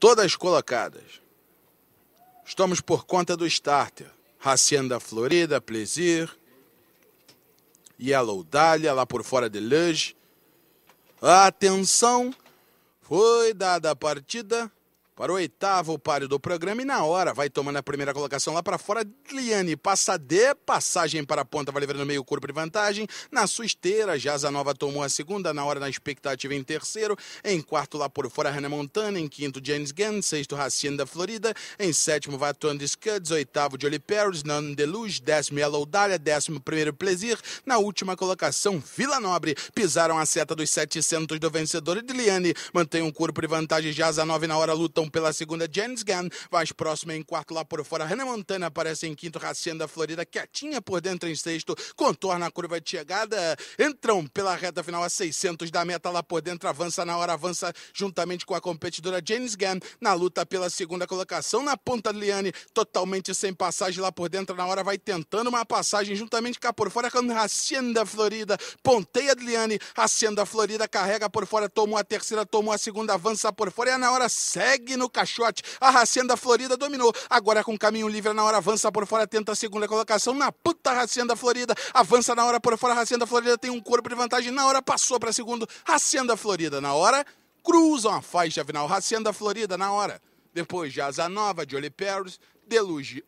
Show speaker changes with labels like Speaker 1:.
Speaker 1: todas colocadas. Estamos por conta do Starter, Hacienda Florida, Plaisir, Yellow Dahlia, lá por fora de Luge. A atenção foi dada a partida para o oitavo páreo do programa e na hora vai tomando a primeira colocação lá para fora. Liane passa de passagem para a ponta, vai levando meio corpo de vantagem. Na sua esteira, Nova tomou a segunda, na hora na expectativa em terceiro. Em quarto lá por fora, Hannah Montana. Em quinto, James Gunn. Sexto, Racine da Florida. Em sétimo, vai Tony Scuds. Oitavo, Jolie Paris. Nono, Deluge. Décimo, Yellow Dahlia. Décimo primeiro, Plezir. Na última colocação, Vila Nobre. Pisaram a seta dos 700 do vencedor. E Liane mantém um corpo de vantagem. Jaza na hora lutam pela segunda, James Gunn. Mais próxima em quarto lá por fora. Hannah Montana aparece em quinto. Racienda Florida quietinha por dentro em sexto. Contorna a curva de chegada. Entram pela reta final a 600 da meta lá por dentro. Avança na hora, avança juntamente com a competidora James Gunn na luta pela segunda colocação. Na ponta, Liane totalmente sem passagem lá por dentro. Na hora vai tentando uma passagem juntamente cá por fora com Racienda Florida. Ponteia de Liane. Hacienda Florida carrega por fora, tomou a terceira, tomou a segunda, avança por fora e na hora segue no caixote. A Racenda Florida dominou. Agora com caminho livre na hora avança por fora, tenta a segunda colocação na puta Racenda Florida. Avança na hora por fora, Racenda Florida tem um corpo de vantagem. Na hora passou para segundo, Racenda Florida. Na hora cruzam a faixa final, Racenda Florida na hora. Depois Asa Nova, Jolie Perros, Deluge.